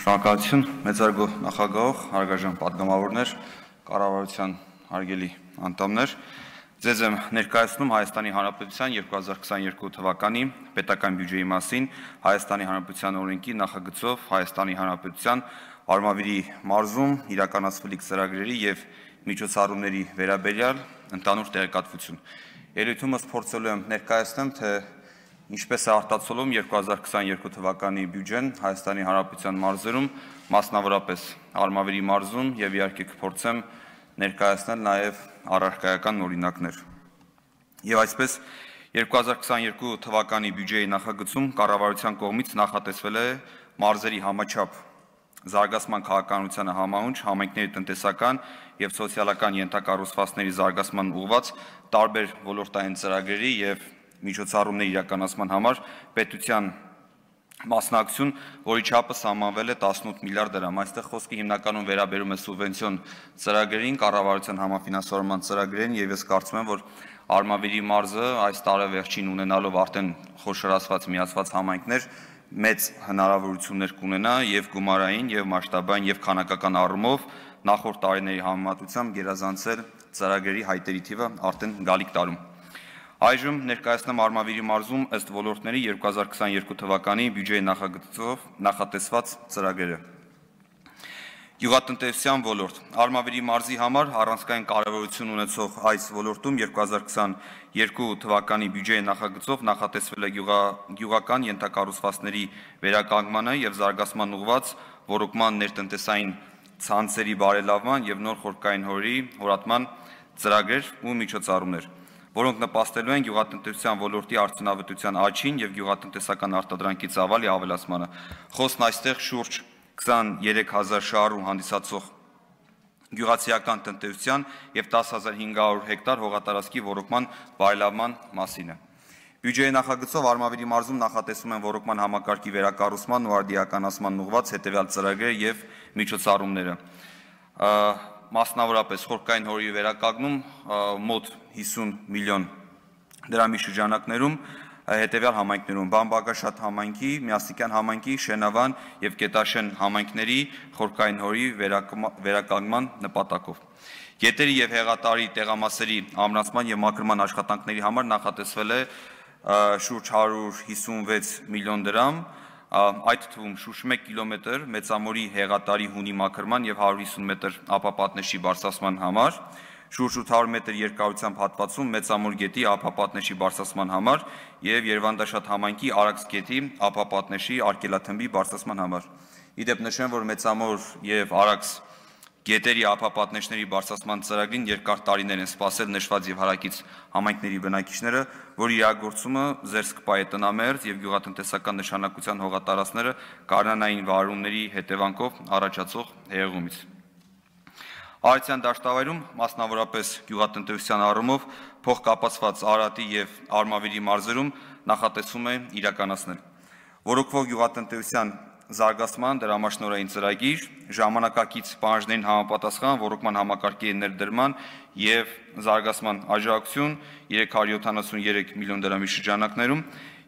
Շնորհակալություն մեծարգո նախագահող, հարգաժան падգամավորներ, կառավարության հարգելի անդամներ։ Ձեզ եմ ներկայացնում Հայաստանի Հանրապետության 2022 թվականի պետական բյուջեի մասին Հայաստանի Հանրապետության օրենքի նախագծով Հայաստանի Հանրապետության Արմավիրի մարզում իրականացվելիք ծրագրերի եւ միջոցառումների վերաբերյալ ընդհանուր տեղեկատվություն։ Ելույթումս փորձելու եմ ներկայացնել, թե ինչպես է արտացոլում 2022 թվականի բյուջեն Հայաստանի Հանրապետության մարզերում, մասնավորապես Արմավիրի մարզում եւ իհարկե կփորձեմ ներկայացնել նաեւ առարկայական օրինակներ։ Եվ այսպես 2022 թվականի բյուջեի նախագծում կառավարության կողմից նախատեսվել է մարզերի համաչափ զարգացման քաղաքականությանը համահունչ համայնքների տնտեսական եւ սոցիալական ենթակառուցվածքների զարգացման ուղղված տարբեր ոլորտային ծրագրերի եւ միջոցառումների իրականացման համար պետության մասնակցություն, որի չափը սահմանվել է 18 միլիարդ դրամ։ Այստեղ խոսքը հիմնականում վերաբերում է սուբվենցիոն ծրագրերին, կառավարության համաֆինանսավորման ծրագրերին եւ ես կարծում եմ, որ Արմավիրի մարզը այս տարեվերջին ունենալով արդեն խոշորացված միացված համայնքներ մեծ հնարավորություններ կունենա եւ գումարային եւ մասշտաբային եւ քանակական առումով նախորդ տարիների համեմատությամբ գերազանցել ծրագրերի հայտերի թիվը արդեն գալիք տարում։ Այժմ ներկայացնեմ Արմավիրի մարզում ըստ ոլորտների 2022 թվականի բյուջեի նախագծով նախատեսված ծրագրերը։ Գյուղատնտեսության ոլորտ։ Արմավիրի մարզի համար առանցքային կարևորություն ունեցող այս ոլորտում 2022 թվականի բյուջեի նախագծով նախատեսվել է գյուղա, գյուղական ենթակառուցվածքների վերականգմանը եւ զարգացման ուղված ռոռոկման ներտնտեսային ցանցերի բարելավման եւ նոր խորքային հորի հորատման ծրագրեր ու միջոցառումներ որոնք նպաստելու են գյուղատնտեսության ոլորտի արդյունավետության աճին եւ գյուղատնտեսական արտադրանքի ծավալի ավելացմանը։ Խոսն այստեղ շուրջ 23000 շարու հանդիսացող գյուղացիական տնտեսության եւ 10500 հեկտար հողատարածքի ողորմման բարելավման մասին է։ Բյուջեի նախագծով Արմավիրի մարզում նախատեսվում են ողորմման համակարգի վերակառուցման ու արդիականացման ուղղված հետևյալ ծրագրերը եւ միջոցառումները մասնավորապես խորքային հորի վերականգնում մոտ 50 միլիոն դրամի շրջանակներում հետևյալ համայնքներում Բամբակաշատ համայնքի, Միասնիկյան համայնքի, Շենավան եւ Գետաշեն համայնքների խորքային հորի վերականգնման նպատակով։ Գետերի եւ հեղատարի տեղամասերի ամրացման եւ մակրման աշխատանքների համար նախատեսվել է շուրջ 156 միլիոն դրամ, այդ թվում շուրջ 1 կիլոմետր Մեծամորի հեղատարի հունի մակրման եւ 150 մետր ապապատնեշի բարձրացման համար, շուրջ 800 մետր երկարությամբ հատվածում Մեծամոր գետի ապապատնեշի բարձրացման համար եւ Երևանդաշատ համայնքի Արաքս գետի ապապատնեշի արկելաթմբի բարձրացման համար։ Իդեպ նշեմ, որ Մեծամոր եւ Արաքս Գետերի ապապատնեշների բարձրացման ծրագրին երկար տարիներ են սպասել նշված եւ հարակից համայնքների բնակիչները, որ իրագործումը ձերս կպայե տնամերձ եւ գյուղատնտեսական նշանակության հողատարածները կանանային վարումների հետևանքով առաջացող հեղումից։ Արցյան դաշտավայրում մասնավորապես գյուղատնտեսության առումով փոխկապացված Արարատի եւ Արմավիրի մարզերում նախատեսվում է իրականացնել։ Որոքվող գյուղատնտեսության զարգացման դրամաշնորային ծրագիր, ժամանակակից պահանջներին համապատասխան ռոռոկման համակարգի ներդրման եւ զարգացման աջակցություն 373 միլիոն դրամի շրջանակներում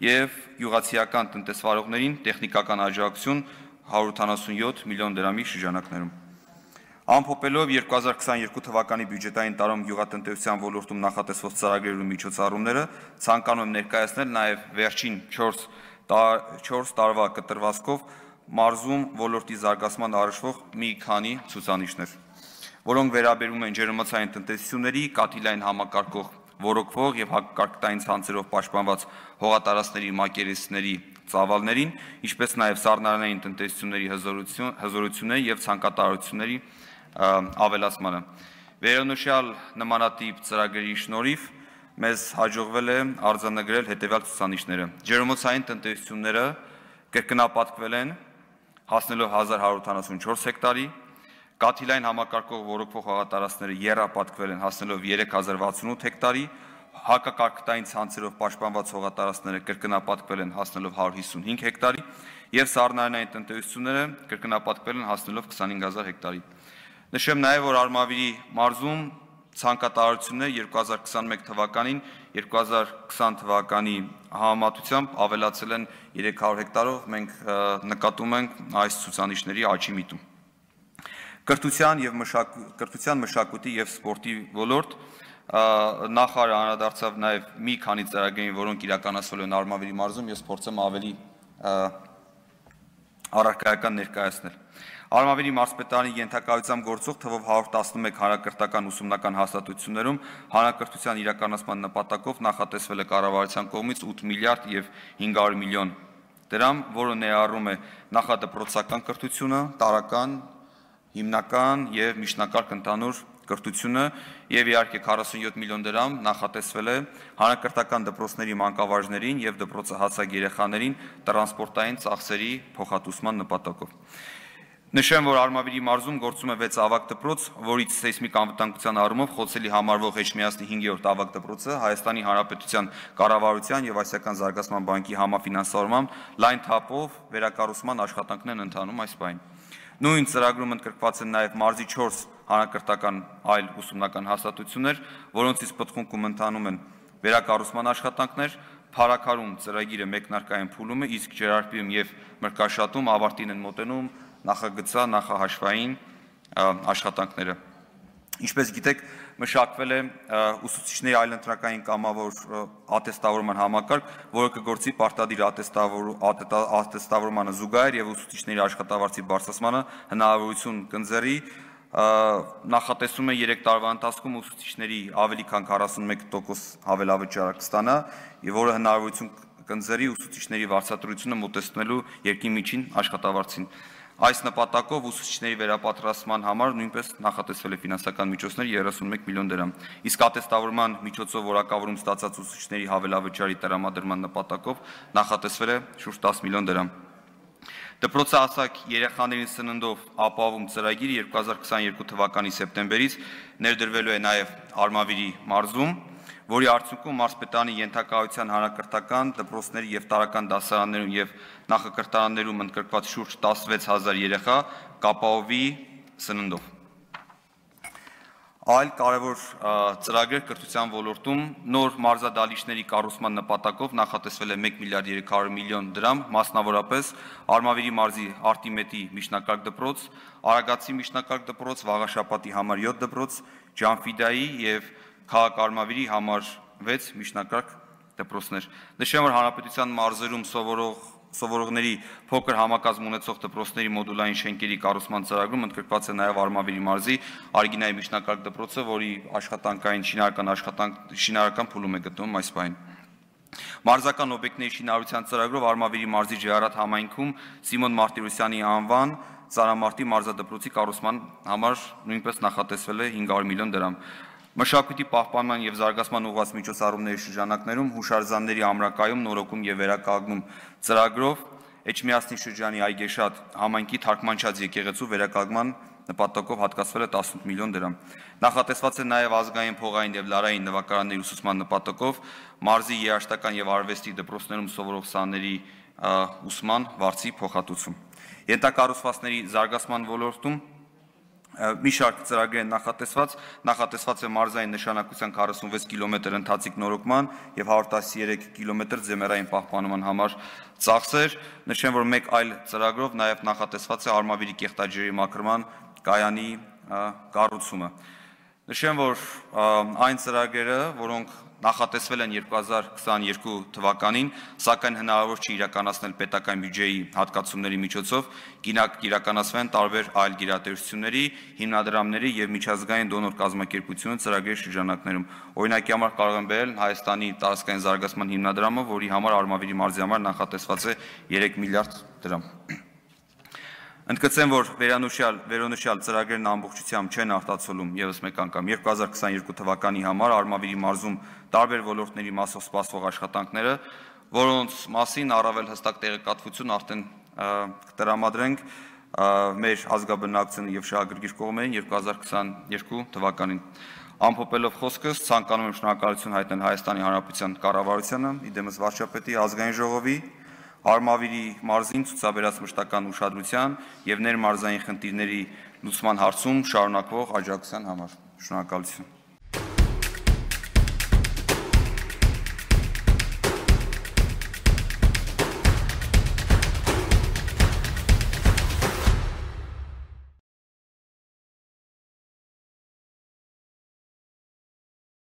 եւ յուղացիական տնտեսվարողներին տեխնիկական աջակցություն 187 միլիոն դրամի շրջանակներում։ Ամփոփելով 2022 թվականի բյուջետային տարում յուղատնտեսության ոլորտում նախատեսված ծրագրերն ու միջոցառումները, ցանկանում եմ ներկայացնել նաև վերջին 4 4 տարվա կտրվածքով մարզում ոլորտի զարգացման առնչվող մի քանի ցուցանիշներ, որոնք վերաբերում են ջերմոցային տնտեսությունների, կատիլային համակարգող ռոկվող եւ հակկարգտային ցանցերով պաշտպանված հողատարածքների մակերեսների ծավալներին, ինչպես նաեւ սառնարանային տնտեսությունների հզորություն հզորությունների եւ ցանկատարությունների ավելացմանը։ Վերոնշյալ նմանատիպ ծրագրերի շնորհիվ մեզ հաջողվել է արձանագրել հետևյալ ցուցանիշները։ Ջերմոցային տնտեսությունները կրկնապատկվել են 2019 հասնելով 1174 հեկտարի, կաթիլային համակարգող ողորոքվող հողատարածքները երրապատկվել են հասնելով 3068 հեկտարի, հակակարգտային ցանցերով պաշտպանված հողատարածքները կրկնապատկվել են հասնելով 155 հեկտարի եւ սառնարանային տնտեսությունները կրկնապատկվել են հասնելով 25000 հեկտարի։ Նշեմ նաեւ որ Արմավիրի մարզում ցանկատարությունները 2021 թվականին 2020 թվականի համեմատությամբ ավելացել են 300 հեկտարով, մենք նկատում ենք այս ցուցանիշների աճի միտում։ Կրթության եւ մշակ կրթության մշակույթի եւ սպորտի ոլորտ նախարարը անդրադարձավ նաեւ մի քանի ծրագրերին, որոնք իրականացվել են Արմավիրի մարզում, ես փորձեմ ավելի առարկայական ներկայացնել։ Արմավիրի մարզպետարանի ենթակայությամբ գործող թվով 111 հանրակրթական ուսումնական հաստատություններում հանրակրթության իրականացման նպատակով նախատեսվել է կառավարության կողմից 8 միլիարդ եւ 500 միլիոն դրամ, որը ներառում է նախադպրոցական կրթությունը, տարական, հիմնական եւ միջնակարգ ընդհանուր կրթությունը եւ իհարկե 47 միլիոն դրամ նախատեսվել է հանրակրթական դպրոցների մանկավարժներին եւ դպրոցահացագ երեխաներին տրանսպորտային ծախսերի փոխհատուցման նպատակով։ Նշեմ, որ Արմավիրի մարզում գործում է 6 ավակ դպրոց, որից սեյսմիկ անվտանգության առումով Խոցելի համարվող Էջմիածնի 5-րդ ավակ դպրոցը Հայաստանի Հանրապետության կառավարության եւ Ասիական զարգացման բանկի համաֆինանսավորմամբ լայն թափով վերակառուցման աշխատանքներ են ընթանում այս պայն։ Նույն ծրագրում ընդգրկված են նաև մարզի 4 հանրակրթական այլ ուսումնական հաստատություններ, որոնցից պատխունքում ընթանում են վերակառուցման աշխատանքներ, Փարակարում ծրագիրը մեկնարկային փուլում է, իսկ Ջերարպիում եւ Մրկաշատում ավարտին են մոտենում նախագծա նախահաշվային աշխատանքները։ Ինչպես գիտեք, մշակվել է ուսուցիչների այլընտրակային կամավոր ատեստավորման համակարգ, որը կգործի պարտադիր ատեստավորմանը զուգահեռ եւ ուսուցիչների աշխատավարձի բարձրացմանը հնարավորություն կընձեռի նախատեսում է 3 տարվա ընթացքում ուսուցիչների ավելի քան 41% հավելավճարակ ստանա, որը հնարավորություն կընձեռի ուսուցիչների վարձատրությունը մոտեցնելու երկի միջին աշխատավարձին։ Ա, Այս նպատակով ուսուցիչների վերապատրաստման համար նույնպես նախատեսվել է ֆինանսական միջոցներ 31 միլիոն դրամ։ Իսկ ատեստավորման միջոցով որակավորում ստացած ուսուցիչների հավելավճարի տրամադրման նպատակով նախատեսվել է շուրջ 10 միլիոն դրամ։ Դպրոցը ասակ երեխաներին սննդով ապահովում ծրագիրը 2022 թվականի սեպտեմբերից ներդրվելու է նաև Արմավիրի մարզում որի արդյունքում Մարսպետանի ենթակայության հանրակրթական դպրոցների եւ տարական դասարաններում եւ նախակրթարաններում ընդգրկված շուրջ 16000 երեխա կապահովի սննդով։ Այլ կարևոր ծրագրեր կրթության ոլորտում նոր մարզադալիչների կառուցման նպատակով նախատեսվել է 1 միլիարդ 300 միլիոն դրամ, մասնավորապես Արմավիրի մարզի Արտիմետի միջնակարգ դպրոց, Արագացի միջնակարգ դպրոց, Վաղաշապատի համար 7 դպրոց, Ջանֆիդայի եւ քաղաքարմավիրի համար 6 միջնակարգ դպրոցներ։ Նշեմ, որ հանրապետության մարզերում սովորող սովորողների փոքր համակազմ ունեցող դպրոցների մոդուլային շենքերի կառուցման ծրագրում ընդգրկված է նաև Արմավիրի մարզի Արգինայի միջնակարգ դպրոցը, որի աշխատանքային շինարական աշխատանք շինարական փուլում է գտնվում այս պայն։ Մարզական օբյեկտների շինարարության ծրագրով Արմավիրի մարզի Ջարատ համայնքում Սիմոն Մարտիրոսյանի անվան Ծարամարտի մարզադպրոցի կառուցման համար նույնպես նախատեսվել է 500 միլիոն դրամ։ Մշակույթի պահպանման եւ զարգացման ուղղված միջոցառումների շրջանակներում հուշարձանների ամրակայում, նորոգում եւ վերականգնում ծրագրով Էջմիածնի շրջանի Այգեշատ համայնքի Թարգմանչած եկեղեցու վերականգնման նպատակով հատկացվել է 18 միլիոն դրամ։ Նախատեսված է նաև ազգային փողային եւ լարային նվակարանների ուսուցման նպատակով մարզի երաշտական եւ արվեստի դպրոցներում սովորող սաների ուսման վարձի փոխհատուցում։ Ենթակառուցվածքների զարգացման ոլորտում մի շարք ծրագրեր նախատեսված, նախատեսված է մարզային նշանակության 46 կիլոմետր ընթացիկ նորոգման եւ 113 կիլոմետր ձմեռային պահպանման համար ծախսեր։ Նշեմ, որ մեկ այլ ծրագրով նաեւ նախատեսված է Արմավիրի կեղտաջրի մաքրման կայանի կառուցումը։ Նշեմ, որ այն ծրագրերը, որոնք նախատեսվել են 2022 թվականին, սակայն հնարավոր չի իրականացնել պետական բյուջեի հատկացումների միջոցով, կինակ իրականացվեն տարբեր այլ գիրատերությունների, հիմնադրամների եւ միջազգային դոնոր կազմակերպությունը ծրագրի շրջանակներում։ Օրինակի համար կարող են բերել Հայաստանի տարածքային զարգացման հիմնադրամը, որի համար Արմավիրի մարզի համար նախատեսված է 3 միլիարդ դրամ։ Ընդգծեմ, որ վերանշյալ վերոնշյալ ծրագրերն ամբողջությամբ չեն արտացոլում եւս մեկ անգամ 2022 թվականի համար Արմավիրի մարզում տարբեր ոլորտների մասով սպասվող աշխատանքները, որոնց մասին առավել հստակ տեղեկատվություն արդեն կտրամադրենք մեր ազգաբնակցության եւ շահագրգիռ կողմերին 2022 թվականին։ Ամփոփելով խոսքս, ցանկանում եմ շնորհակալություն հայտնել Հայաստանի Հանրապետության կառավարությանը, իդեմս վարչապետի ազգային ժողովի Արմավիրի մարզին ցուցաբերած մշտական ուշադրության եւ ներմարզային խնդիրների լուծման հարցում շարունակվող աջակցության համար։ Շնորհակալություն։